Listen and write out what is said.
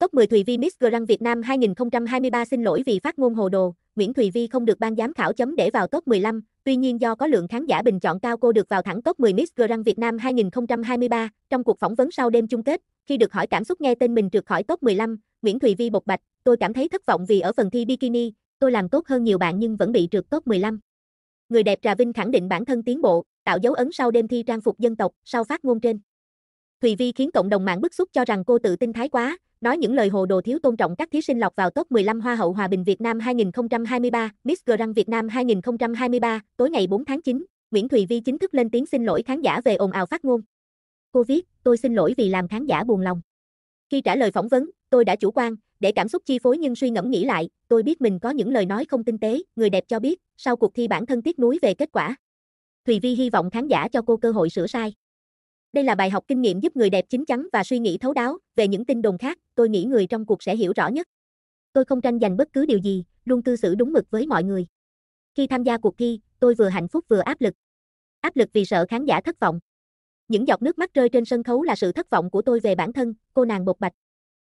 Top 10 Thùy Vi Miss Grand Việt Nam 2023 xin lỗi vì phát ngôn hồ đồ, Nguyễn Thùy Vi không được ban giám khảo chấm để vào top 15, tuy nhiên do có lượng khán giả bình chọn cao cô được vào thẳng top 10 Miss Grand Việt Nam 2023. Trong cuộc phỏng vấn sau đêm chung kết, khi được hỏi cảm xúc nghe tên mình trượt khỏi top 15, Nguyễn Thùy Vi bộc bạch, tôi cảm thấy thất vọng vì ở phần thi bikini, tôi làm tốt hơn nhiều bạn nhưng vẫn bị trượt top 15. Người đẹp Trà Vinh khẳng định bản thân tiến bộ, tạo dấu ấn sau đêm thi trang phục dân tộc, sau phát ngôn trên. Thùy Vi khiến cộng đồng mạng bức xúc cho rằng cô tự tin thái quá, nói những lời hồ đồ thiếu tôn trọng các thí sinh lọc vào top 15 Hoa hậu Hòa bình Việt Nam 2023, Miss Grand Việt Nam 2023, tối ngày 4 tháng 9, Nguyễn Thùy Vi chính thức lên tiếng xin lỗi khán giả về ồn ào phát ngôn. Cô viết, tôi xin lỗi vì làm khán giả buồn lòng. Khi trả lời phỏng vấn, tôi đã chủ quan, để cảm xúc chi phối nhưng suy ngẫm nghĩ lại, tôi biết mình có những lời nói không tinh tế, người đẹp cho biết, sau cuộc thi bản thân tiếc nuối về kết quả. Thùy Vi hy vọng khán giả cho cô cơ hội sửa sai. Đây là bài học kinh nghiệm giúp người đẹp chín chắn và suy nghĩ thấu đáo về những tin đồn khác, tôi nghĩ người trong cuộc sẽ hiểu rõ nhất. Tôi không tranh giành bất cứ điều gì, luôn cư xử đúng mực với mọi người. Khi tham gia cuộc thi, tôi vừa hạnh phúc vừa áp lực. Áp lực vì sợ khán giả thất vọng. Những giọt nước mắt rơi trên sân khấu là sự thất vọng của tôi về bản thân, cô nàng bộc bạch.